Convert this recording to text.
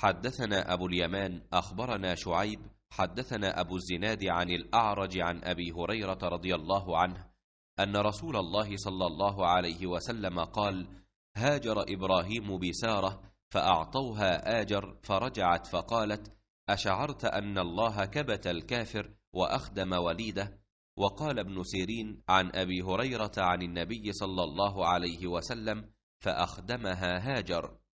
حدثنا أبو اليمان أخبرنا شعيب حدثنا أبو الزناد عن الأعرج عن أبي هريرة رضي الله عنه أن رسول الله صلى الله عليه وسلم قال هاجر إبراهيم بسارة فأعطوها آجر فرجعت فقالت أشعرت أن الله كبت الكافر وأخدم وليده وقال ابن سيرين عن أبي هريرة عن النبي صلى الله عليه وسلم فأخدمها هاجر